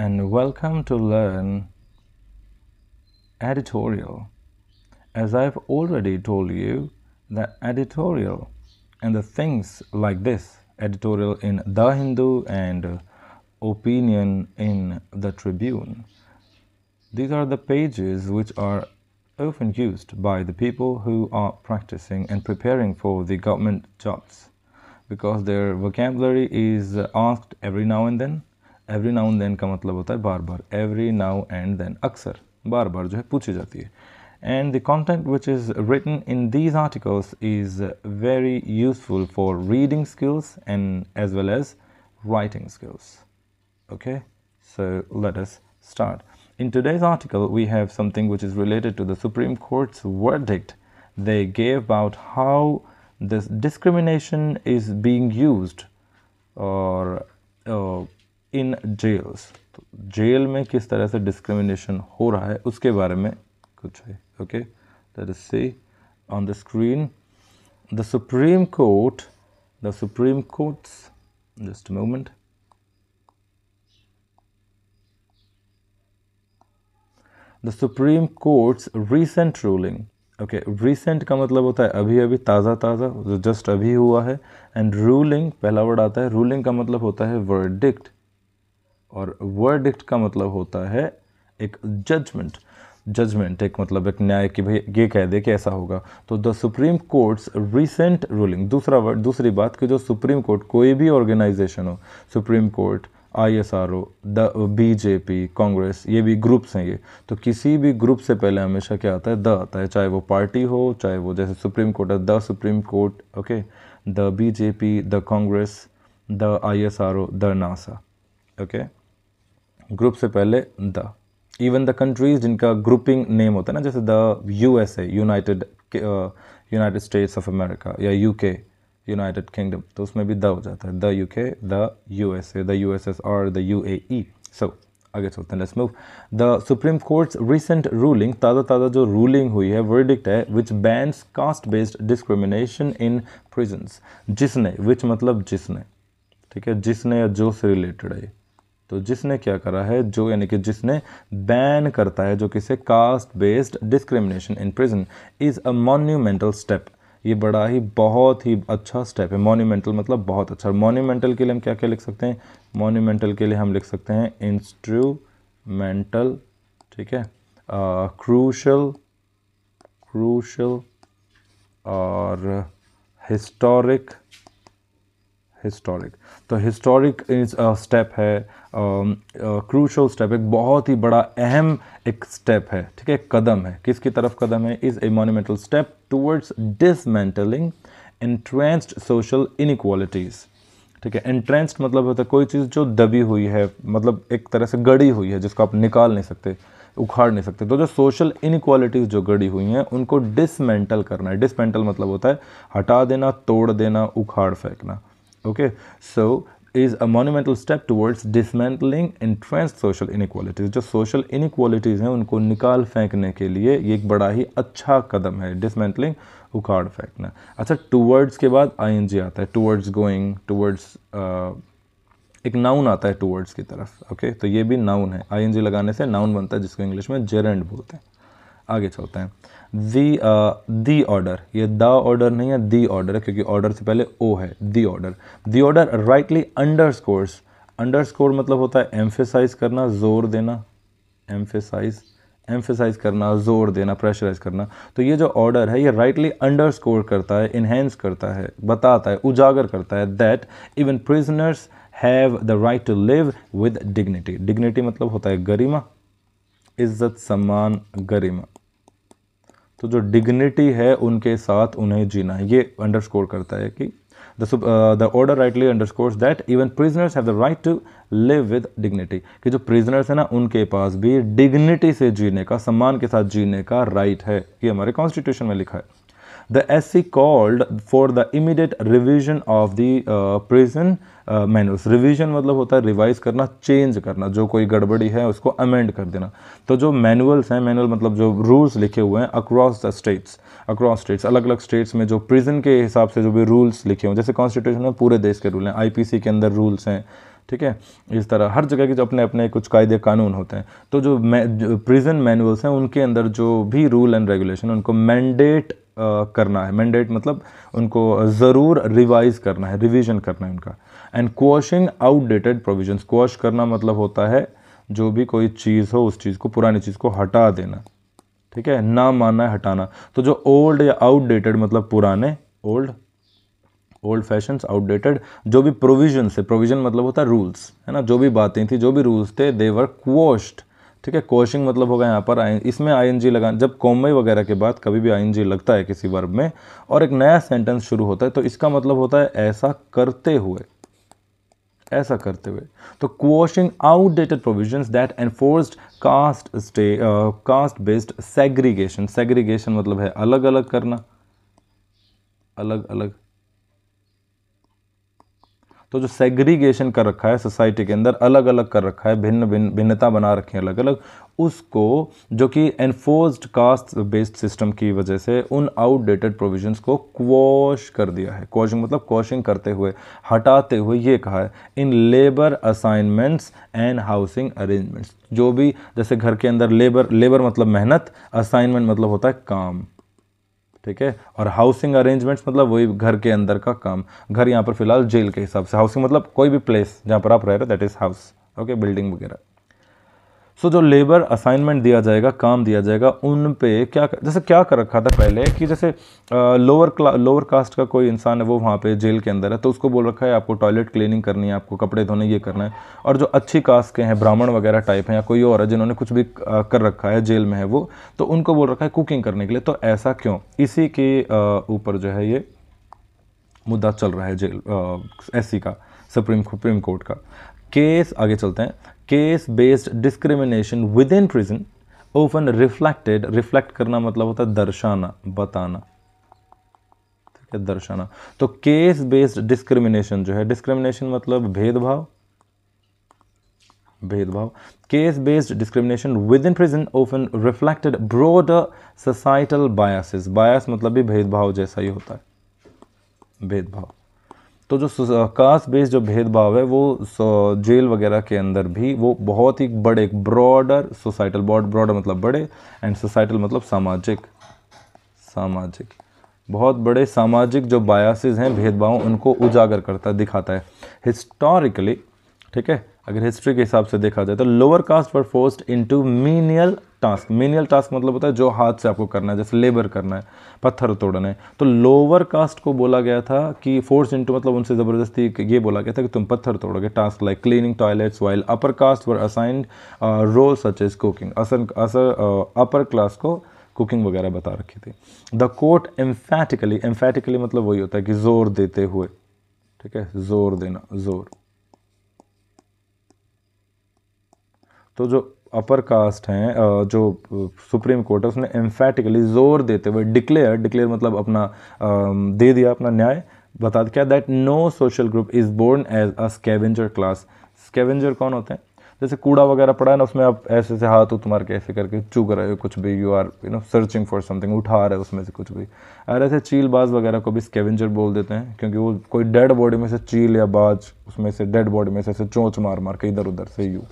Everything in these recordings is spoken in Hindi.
and welcome to learn editorial. As I've already told you, the editorial and the things like this editorial in The Hindu and opinion in The Tribune. These are the pages which are often used by the people who are practicing and preparing for the government jobs because their vocabulary is asked every now and then every now then का मतलब होता है बार बार एवरी नाउ एंड देन अक्सर बार बार जो है पूछी जाती है and the content which is written in these articles is very useful for reading skills and as well as writing skills okay so let us start in today's article we have something which is related to the supreme court's verdict they gave out how this discrimination is being used or uh, in jails तो जेल में किस तरह से डिस्क्रिमिनेशन हो रहा है उसके बारे में कुछ है okay that see on the screen the Supreme Court the Supreme Court's just moment the Supreme Court's recent ruling okay recent का मतलब होता है अभी अभी ताज़ा ताज़ा जो जस्ट अभी हुआ है एंड रूलिंग पहला वर्ड आता है रूलिंग का मतलब होता है वर्डिक्ट और वर्डिक्ट का मतलब होता है एक जजमेंट जजमेंट एक मतलब एक न्याय कि भाई ये कह दे कि ऐसा होगा तो the Supreme Court's recent ruling दूसरा वर्ड दूसरी बात कि जो सुप्रीम कोर्ट कोई भी ऑर्गेनाइजेशन हो Supreme Court I S R O the B J P Congress ये भी ग्रुप्स हैं ये तो किसी भी ग्रुप से पहले हमेशा क्या आता है द आता है चाहे वो पार्टी हो चाहे वो जैसे सुप्रीम कोर्ट है the Supreme Court okay the B J P the Congress the I S R O the NASA okay group से पहले द इवन द कंट्रीज जिनका ग्रुपिंग नेम होता है ना जैसे the U S A United United States of America या यू के यूनाइटेड किंगडम तो उसमें भी द हो जाता है the U K the U S A the U S S और the U A E so आगे चलते हैं let's move the Supreme Court's recent ruling ताज़ा ताज़ा जो रूलिंग हुई है वर्डिक्ट है which bans caste based discrimination in prisons जिसने विच मतलब जिसने ठीक है जिसने या जो से रिलेटेड है तो जिसने क्या करा है जो यानी कि जिसने बैन करता है जो किसे caste based discrimination in prison is a monumental step ये बड़ा ही बहुत ही अच्छा स्टेप है मोन्यूमेंटल मतलब बहुत अच्छा मोन्यूमेंटल के लिए हम क्या क्या लिख सकते हैं मोन्यूमेंटल के लिए हम लिख सकते हैं इंस्ट्रूमेंटल ठीक है क्रूशल क्रूशल और हिस्टोरिक हिस्टोरिक तो हिस्टोरिक स्टेप है क्रूशल um, स्टेप एक बहुत ही बड़ा अहम एक स्टेप है ठीक है कदम है किसकी तरफ कदम है is a monumental step towards dismantling entrenched social inequalities ठीक है एंट्रेंस्ड मतलब होता है कोई चीज़ जो दबी हुई है मतलब एक तरह से गड़ी हुई है जिसको आप निकाल नहीं सकते उखाड़ नहीं सकते तो जो सोशल इनक्वालिटीज़ जो गड़ी हुई हैं उनको डिसमेंटल करना है डिसमेंटल मतलब होता है हटा देना तोड़ देना उखाड़ फेंकना okay so is a monumental step towards dismantling entrenched social inequalities जो social inequalities हैं उनको निकाल फेंकने के लिए ये एक बड़ा ही अच्छा कदम है dismantling उखाड़ फेंकना अच्छा towards के बाद ing आता है towards going towards uh, एक noun आता है towards की तरफ ओके okay? तो ये भी noun है ing लगाने से noun बनता है जिसको इंग्लिश में gerund बोलते हैं आगे चलते हैं दी दी ऑर्डर ये द ऑर्डर नहीं है दी ऑर्डर है क्योंकि ऑर्डर से पहले ओ है the order the order rightly underscores underscore मतलब होता है एम्फेसाइज करना जोर देना एम्फेसाइज एम्फेसाइज करना जोर देना प्रेशराइज करना तो ये जो ऑर्डर है ये राइटली अंडर स्कोर करता है इन्हेंस करता है बताता है उजागर करता है that even prisoners have the right to live with dignity dignity मतलब होता है गरिमा इज्जत सम्मान गरिमा तो जो डिग्निटी है उनके साथ उन्हें जीना ये अंडरस्कोर करता है कि the order rightly underscores that even prisoners have the right to live with dignity कि जो प्रिजनर्स हैं ना उनके पास भी डिग्निटी से जीने का सम्मान के साथ जीने का राइट right है ये हमारे कॉन्स्टिट्यूशन में लिखा है the S C called for the immediate revision of the prison manuals revision मतलब होता है रिवाइज करना चेंज करना जो कोई गड़बड़ी है उसको अमेंड कर देना तो जो मैनुअल्स हैं मैनुअल मतलब जो रूल्स लिखे हुए हैं across the states across states अलग अलग स्टेट्स में जो प्रिजन के हिसाब से जो भी रूल्स लिखे हुए हैं जैसे कॉन्स्टिट्यूशन में पूरे देश के रूल हैं आई के अंदर रूल्स हैं ठीक है इस तरह हर जगह के जो अपने अपने कुछ कायदे कानून होते हैं तो जो, प्रिजन मैनुअल्स हैं उनके अंदर जो भी रूल एंड रेगुलेशन उनको मैंडेट करना है मैंडेट मतलब उनको ज़रूर रिवाइज करना है रिवीजन करना है उनका and quashing outdated provisions quash करना मतलब होता है जो भी कोई चीज़ हो उस चीज़ को पुरानी चीज़ को हटा देना ठीक है ना मानना है हटाना तो जो ओल्ड या आउटडेटेड मतलब पुराने ओल्ड ओल्ड फैशन आउटडेटेड जो भी प्रोविजन है प्रोविजन मतलब होता है रूल्स है ना जो भी बातें थी जो भी रूल्स थे दे वर ठीक है कोशिंग मतलब होगा यहाँ पर आई इसमें आई एन जी लगा जब कॉमई वगैरह के बाद कभी भी आई एन जी लगता है किसी वर्ब में और एक नया सेंटेंस शुरू होता है तो इसका मतलब होता है ऐसा करते हुए ऐसा करते हुए तो quashing outdated provision that enforced caste stay caste based segregation segregation मतलब है अलग अलग करना अलग अलग तो जो सेग्रीगेशन कर रखा है सोसाइटी के अंदर अलग अलग कर रखा है भिन्न भिन्न भिन्नता बना रखी है अलग अलग उसको जो कि एनफोर्स्ड कास्ट बेस्ड सिस्टम की वजह से उन आउटडेटेड प्रोविजंस को क्वॉश कर दिया है क्वॉशिंग मतलब क्वॉशिंग करते हुए हटाते हुए ये कहा है in labour assignments and housing arrangements जो भी जैसे घर के अंदर लेबर लेबर मतलब मेहनत असाइनमेंट मतलब होता है काम ठीक है और हाउसिंग अरेंजमेंट्स मतलब वही घर के अंदर का काम घर यहाँ पर फिलहाल जेल के हिसाब से हाउसिंग मतलब कोई भी प्लेस जहाँ पर आप रह रहे हो that is house okay building वगैरह सो so, जो लेबर असाइनमेंट दिया जाएगा काम दिया जाएगा उन पे क्या जैसे क्या कर रखा था पहले कि जैसे लोअर क्ला लोअर कास्ट का कोई इंसान है वो वहाँ पे जेल के अंदर है तो उसको बोल रखा है आपको टॉयलेट क्लीनिंग करनी है आपको कपड़े धोने ये करना है और जो अच्छी कास्ट के हैं ब्राह्मण वगैरह टाइप हैं या कोई और है जिन्होंने कुछ भी कर रखा है जेल में है वो तो उनको बोल रखा है कुकिंग करने के लिए तो ऐसा क्यों इसी के ऊपर जो है ये मुद्दा चल रहा है जेल एस का सुप्रीम सुप्रीम कोर्ट का केस आगे चलते हैं caste based discrimination within prison often reflected reflect करना मतलब होता है दर्शाना बताना ठीक है दर्शाना तो केस बेस्ड डिस्क्रिमिनेशन जो है डिस्क्रिमिनेशन मतलब भेदभाव भेदभाव caste based discrimination within prison often reflected broad societal biases bias मतलब भी भेदभाव जैसा ही होता है भेदभाव तो जो कास्ट बेस्ड जो भेदभाव है वो जेल वगैरह के अंदर भी वो बहुत ही बड़े ब्रॉडर सोसाइटल बॉड ब्रॉडर मतलब बड़े एंड सोसाइटल मतलब सामाजिक सामाजिक बहुत बड़े सामाजिक जो बायासेज हैं भेदभाव उनको उजागर करता दिखाता है हिस्टोरिकली ठीक है अगर हिस्ट्री के हिसाब से देखा जाए तो lower caste were forced into menial task menial task मतलब होता है जो हाथ से आपको करना है जैसे लेबर करना है पत्थर तोड़ना है तो लोअर कास्ट को बोला गया था कि फोर्स इनटू मतलब उनसे ज़बरदस्ती ये बोला गया था कि तुम पत्थर तोड़ोगे task like cleaning toilets while upper caste were assigned role such as cooking असर असर अपर क्लास को कुकिंग वगैरह बता रखी थी द कोर्ट एम्फैटिकली एम्फैटिकली मतलब वही होता है कि जोर देते हुए ठीक है जोर देना जोर तो जो अपर कास्ट हैं जो सुप्रीम कोर्ट है उसने एम्फेटिकली जोर देते हुए डिक्लेयर डिक्लेयर मतलब अपना दे दिया अपना न्याय बता क्या that no social group is born as a scavenger class scavenger कौन होते हैं जैसे कूड़ा वगैरह पड़ा है ना उसमें आप ऐसे ऐसे हाथ के ऐसे करके चुग रहे हो कुछ भी you are you know searching for something उठा रहे हो उसमें से कुछ भी और ऐसे चील बाज वगैरह को भी स्केवेंजर बोल देते हैं क्योंकि वो कोई डेड बॉडी में से चील या बाज उसमें से डेड बॉडी में से ऐसे चोंच मार मार के इधर उधर से यू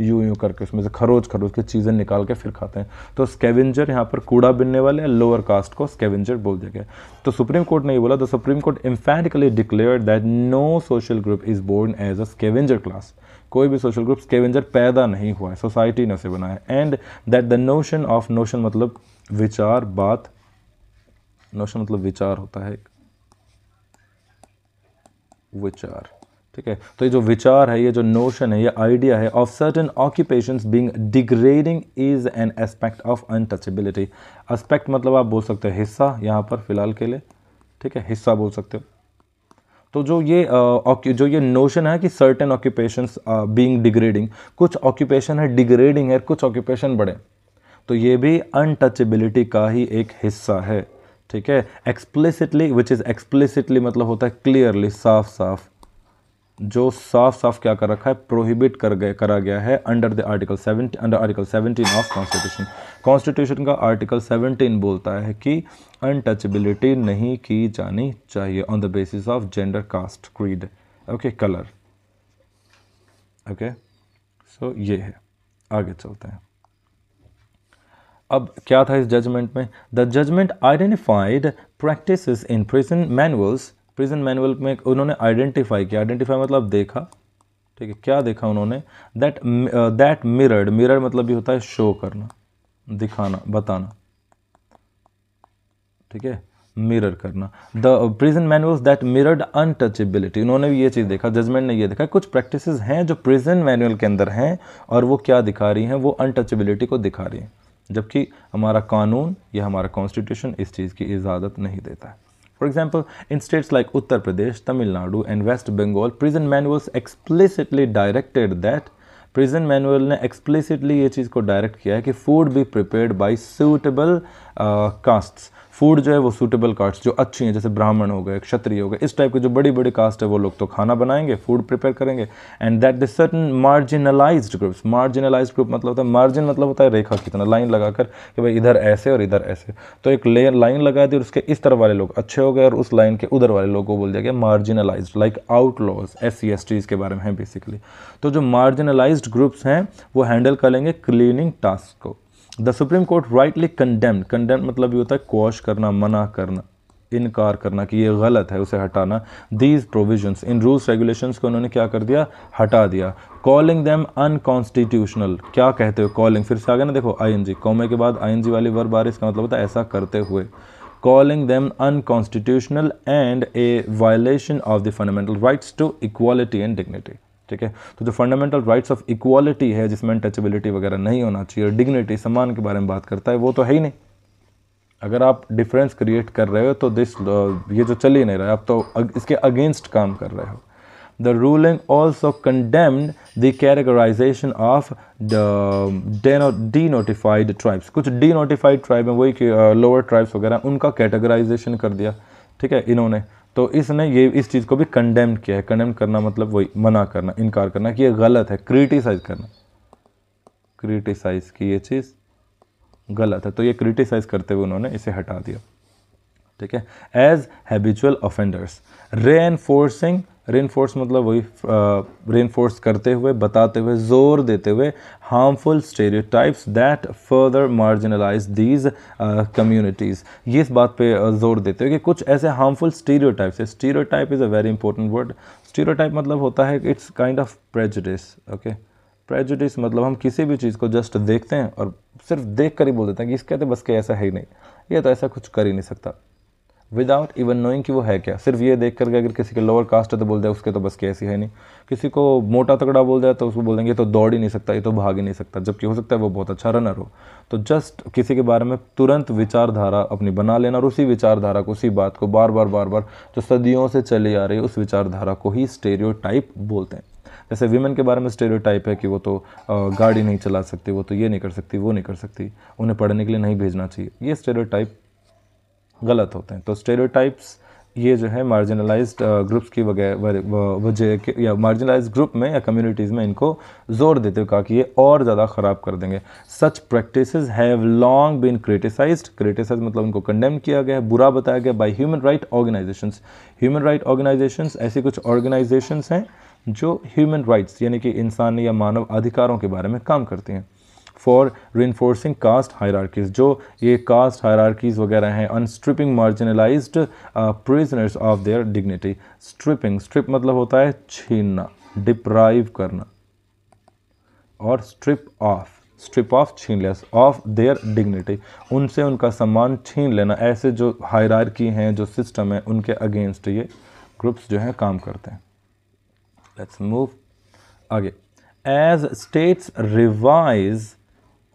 यूं यूं करके उसमें से खरोच खरोच के चीज़ें निकाल के फिर खाते हैं तो स्केवेंजर यहाँ पर कूड़ा बिनने वाले लोअर कास्ट को स्केवेंजर बोल दिया गया तो सुप्रीम कोर्ट ने ये बोला the Supreme Court emphatically declare that no social group is born as a scavenger class कोई भी सोशल ग्रुप स्केवेंजर पैदा नहीं हुआ है सोसाइटी ने उसे बनाया and that the notion of notion मतलब विचार बात नोशन मतलब विचार होता है विचार ठीक है तो ये जो विचार है ये जो नोशन है ये आइडिया है of certain occupations being degrading is an aspect of untouchability aspect मतलब आप बोल सकते हो हिस्सा यहाँ पर फ़िलहाल के लिए ठीक है हिस्सा बोल सकते हो तो जो ये जो ये नोशन है कि सर्टेन ऑक्यूपेशन बींग डिग्रेडिंग कुछ ऑक्यूपेशन है डिग्रेडिंग है कुछ ऑक्यूपेशन बड़े तो ये भी अनटचेबिलिटी का ही एक हिस्सा है ठीक है एक्सप्लिसिटली विच इज़ एक्सप्लिसिटली मतलब होता है क्लियरली साफ साफ जो साफ साफ क्या कर रखा है प्रोहिबिट कर गए करा गया है under the article 17 under article seventeen of constitution constitution का आर्टिकल सेवनटीन बोलता है कि अनटचबिलिटी नहीं की जानी चाहिए on the basis of gender caste creed okay colour okay so ये है आगे चलते हैं अब क्या था इस जजमेंट में द judgement identified practice in prison manuals prison manual में उन्होंने आइडेंटिफाई किया आइडेंटिफाई मतलब देखा ठीक है क्या देखा उन्होंने दैट दैट मिरर्ड मिरर मतलब भी होता है शो करना दिखाना बताना ठीक है मिरर करना the prison manuals that mirrored untouchability उन्होंने भी ये चीज़ देखा जजमेंट ने ये देखा कुछ प्रैक्टिस हैं जो प्रिजन मैनुअल के अंदर हैं और वो क्या दिखा रही हैं वो अनटचेबिलिटी को दिखा रही हैं जबकि हमारा कानून या हमारा कॉन्स्टिट्यूशन इस चीज़ की इजाज़त नहीं देता है For example, in states like Uttar Pradesh, Tamil Nadu and West Bengal, prison manuals explicitly directed that prison manual explicitly explicitly ये चीज़ को डायरेक्ट किया है कि food be prepared by suitable castes. Food जो है वो सूटेबल कास्ट जो अच्छी हैं जैसे ब्राह्मण हो गए क्षत्रिय हो गए इस टाइप के जो बड़ी बड़ी कास्ट है वो लोग तो खाना बनाएंगे फूड प्रिपेयर करेंगे and that this certain marginalise groups marginalise group मतलब होता है मार्जिन मतलब होता है रेखा की तरह लाइन लगाकर कि भाई इधर ऐसे और इधर ऐसे तो एक लेयर लाइन लगा दी और उसके इस तरह वाले लोग अच्छे हो गए और उस लाइन के उधर वाले लोग को बोल दिया गया marginalise like outlaws S C S Ts के बारे में है बेसिकली तो जो मार्जिनलाइज ग्रुप्स हैं वो हैंडल कर लेंगे क्लीनिंग टास्क को the Supreme Court rightly condemned condemn मतलब ये होता है कोश करना मना करना इनकार करना कि ये गलत है उसे हटाना these provisions in rules regulations को उन्होंने क्या कर दिया हटा दिया कॉलिंग दैम अनकॉन्स्टिट्यूशनल क्या कहते हो कॉलिंग फिर से आ गया ना देखो आई एन जी कॉमे के बाद आई एन जी वाली वर्ब आ रही इसका मतलब होता है ऐसा करते हुए calling them unconstitutional and a violation of the fundamental rights to equality and dignity ठीक है तो जो फंडामेंटल राइट्स ऑफ इक्वालिटी है जिसमें टचेबिलिटी वगैरह नहीं होना चाहिए डिग्निटी सम्मान के बारे में बात करता है वो तो है ही नहीं अगर आप डिफरेंस क्रिएट कर रहे हो तो दिस uh, ये जो चल ही नहीं रहा है आप तो इसके अगेंस्ट काम कर रहे हो the ruling also condemned the categorisation of denotified tribes कुछ नोटिफाइड ट्राइब हैं वही लोअर ट्राइब्स uh, वगैरह उनका कैटेगराइजेशन कर दिया ठीक है इन्होंने तो इसने ये इस चीज़ को भी कंडेम किया है कंडेम करना मतलब वही मना करना इनकार करना कि ये गलत है क्रिटिसाइज़ करना क्रिटिसाइज़ की ये चीज़ गलत है तो ये क्रिटिसाइज़ करते हुए उन्होंने इसे हटा दिया ठीक है as habitual offenders reinforcing reinforce मतलब वही रेनफोर्स करते हुए बताते हुए जोर देते हुए harmful stereotypes that further marginalise these communities ये इस बात पे जोर देते हुए कि कुछ ऐसे हार्मफुल स्टेरियोटाइप्स है stereotype is a very important word stereotype मतलब होता है it's kind of prejudice okay prejudice मतलब हम किसी भी चीज़ को जस्ट देखते हैं और सिर्फ देख कर ही बोल देते हैं कि इस कहते तो बस के ऐसा है ही नहीं ये तो ऐसा कुछ कर ही नहीं सकता विदाउट इवन नोइंग कि वो है क्या सिर्फ ये देख करके अगर किसी के लोअर कास्ट है तो बोल दे उसके तो बस कैसी है नहीं किसी को मोटा तगड़ा बोल दिया तो उसको बोल देंगे तो दौड़ ही नहीं सकता ये तो भाग ही नहीं सकता जबकि हो सकता है वो बहुत अच्छा रनर हो तो जस्ट किसी के बारे में तुरंत विचारधारा अपनी बना लेना और उसी विचारधारा को उसी बात को बार बार बार बार जो सदियों से चली आ रही है उस विचारधारा को ही स्टेरियो बोलते हैं जैसे वीमेन के बारे में स्टेरियोटाइप है कि वो तो गाड़ी नहीं चला सकती वो तो ये नहीं कर सकती वो नहीं कर सकती उन्हें पढ़ने के लिए नहीं भेजना चाहिए ये स्टेरियोटाइप गलत होते हैं तो स्टेरियोटाइप्स ये जो है मार्जिनलाइज्ड ग्रुप्स uh, की वगैरह वजह या मार्जिनलाइज्ड ग्रुप में या कम्युनिटीज़ में इनको जोर देते हुए कहा कि ये और ज़्यादा ख़राब कर देंगे such practice have long been criticized criticize मतलब उनको कंडेम किया गया है बुरा बताया गया by human right organization human right organization ऐसी कुछ ऑर्गेनाइजेशन हैं जो ह्यूमन राइट्स यानी कि इंसानी या मानव अधिकारों के बारे में काम करती हैं फॉर रेनफोर्सिंग कास्ट हायरार्कीज़ जो ये कास्ट हायरार्कीज़ वगैरह हैं and stripping marginalize prisoners of their dignity stripping strip मतलब होता है छीनना डिप्राइव करना और स्ट्रिप ऑफ स्ट्रिप ऑफ छीन लेस ऑफ देयर डिग्निटी उनसे उनका सम्मान छीन लेना ऐसे जो हायरार्की हैं जो सिस्टम है उनके अगेंस्ट ये ग्रुप्स जो हैं काम करते हैं लेट्स मूव आगे एज स्टेट्स रिवाइज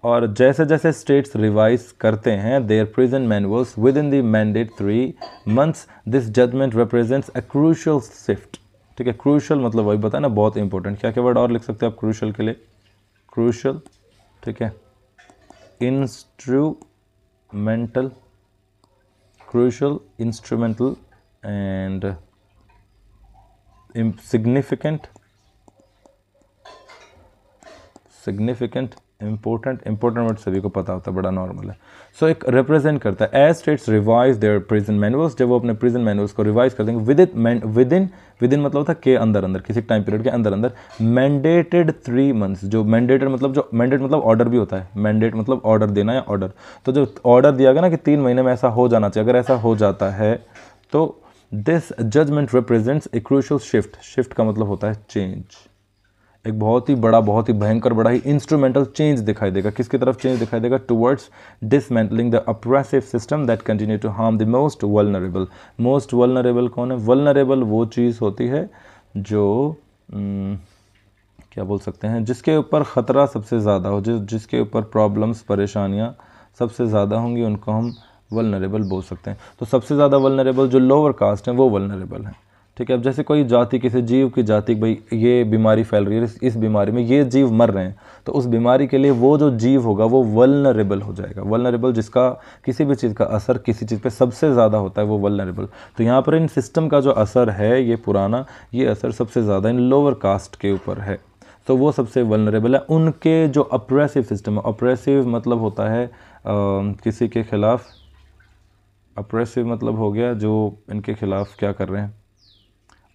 और जैसे जैसे स्टेट्स रिवाइज करते हैं their prison manuals within the mandate three months this judgment represents a crucial shift ठीक है क्रूशल मतलब वही बताया ना बहुत इंपॉर्टेंट क्या क्या वर्ड और लिख सकते हो आप क्रूशल के लिए क्रूशल ठीक है instrumental crucial instrumental and significant significant important important word सभी को पता होता है बड़ा नॉर्मल है सो so, एक रिप्रेजेंट करता है as states revise their prison manuals जब वो अपने प्रिजन मैनुअल्स को रिवाइज कर देंगे with it within within मतलब था के अंदर अंदर किसी टाइम पीरियड के अंदर अंदर मैंडेटेड थ्री मंथ्स जो मैंडेटेड मतलब जो मैंडेट मतलब ऑर्डर भी होता है मैंडेट मतलब ऑर्डर देना या ऑर्डर तो जो ऑर्डर दिया गया ना कि तीन महीने में ऐसा हो जाना चाहिए अगर ऐसा हो जाता है तो this judgment represents a crucial shift shift का मतलब होता है चेंज एक बहुत ही बड़ा बहुत ही भयंकर बड़ा ही इंस्ट्रूमेंटल चेंज दिखाई देगा किसकी तरफ चेंज दिखाई देगा towards dismantling the oppressive system that continue to harm the most vulnerable most vulnerable कौन है वलनरेबल वो चीज़ होती है जो हम्म, क्या बोल सकते हैं जिसके ऊपर ख़तरा सबसे ज़्यादा हो जिस जिसके ऊपर प्रॉब्लम्स परेशानियाँ सबसे ज़्यादा होंगी उनको हम वलनरेबल बोल सकते हैं तो सबसे ज़्यादा वलनरेबल जो लोअर कास्ट हैं वो वलनरेबल हैं ठीक है अब जैसे कोई जाति किसी जीव की जाति भाई ये बीमारी फैल रही है इस बीमारी में ये जीव मर रहे हैं तो उस बीमारी के लिए वो जो जीव होगा वो वलनरेबल हो जाएगा वलनरेबल जिसका किसी भी चीज़ का असर किसी चीज़ पे सबसे ज़्यादा होता है वो वलनरेबल तो यहाँ पर इन सिस्टम का जो असर है ये पुराना ये असर सबसे ज़्यादा इन लोअर कास्ट के ऊपर है तो वो सबसे वलनरेबल है उनके जो अप्रेसिव सिस्टम है अप्रेसिव मतलब होता है आ, किसी के ख़िलाफ़ अप्रेसिव मतलब हो गया जो इनके ख़िलाफ़ क्या कर रहे हैं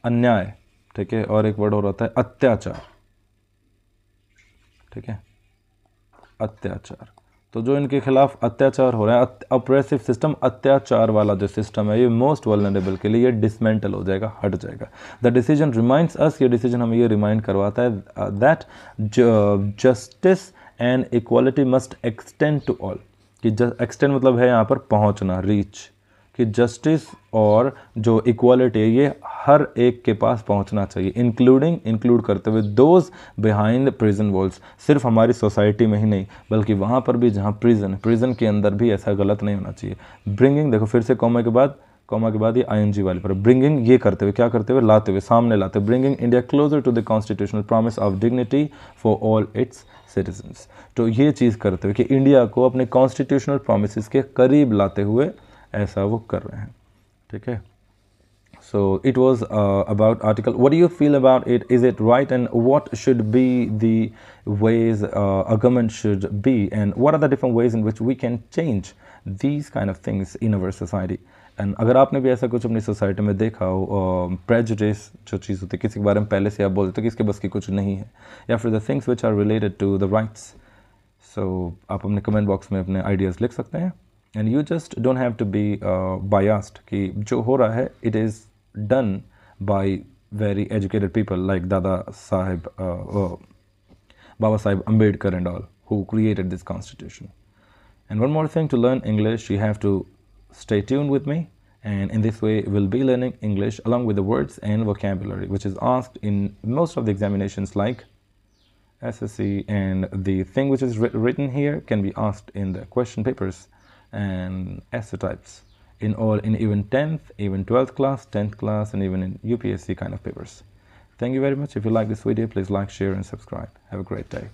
अन्याय ठीक है और एक वर्ड और होता है अत्याचार ठीक है अत्याचार तो जो इनके खिलाफ अत्याचार हो रहा है अप्रेसिव सिस्टम अत्याचार वाला जो सिस्टम है ये मोस्ट वेलनरेबल के लिए ये डिसमेंटल हो जाएगा हट जाएगा द डिसीजन रिमाइंड्स अस ये डिसीजन हमें ये रिमाइंड करवाता है that justice and equality must extend to all कि एक्सटेंड मतलब है यहाँ पर पहुँचना रीच कि जस्टिस और जो इक्वालिटी है ये हर एक के पास पहुंचना चाहिए इंक्लूडिंग इंक्लूड करते हुए दोज बिहाइंड प्रिजन वॉल्स सिर्फ हमारी सोसाइटी में ही नहीं बल्कि वहाँ पर भी जहाँ प्रिजन प्रिजन के अंदर भी ऐसा गलत नहीं होना चाहिए ब्रिंगिंग देखो फिर से कॉमा के बाद कॉमा के बाद ये जी वाले पर ब्रिंगिंग ये करते हुए क्या करते हुए लाते हुए सामने लाते हुए bringing India closer to the constitutional promise of dignity for all its citizens तो ये चीज़ करते हुए कि इंडिया को अपने कॉन्स्टिट्यूशनल प्रोमिस के करीब लाते हुए ऐसा वो कर रहे हैं ठीक है so it was about article what you feel about it is it right and what should be the ways a government should be and what are the different ways in which we can change these kind of things in our society and अगर आपने भी ऐसा कुछ अपनी सोसाइटी में देखा हो प्रेजडेस uh, जो चीज़ होती है किसी के बारे में पहले से आप बोलते हो तो कि इसके बस की कुछ नहीं है या फिर the things which are related to the rights so आप अपने कमेंट बॉक्स में अपने आइडियाज़ लिख सकते हैं and you just don't have to be uh, biased ki jo ho raha it is done by very educated people like dada sahib uh, uh, baba sahib ambedkar and all who created this constitution and one more thing to learn english you have to stay tuned with me and in this way we'll be learning english along with the words and vocabulary which is asked in most of the examinations like SSC and the thing which is written here can be asked in the question papers and essay types in all in even 10th even 12th class 10th class and even in upsc kind of papers thank you very much if you like this video please like share and subscribe have a great day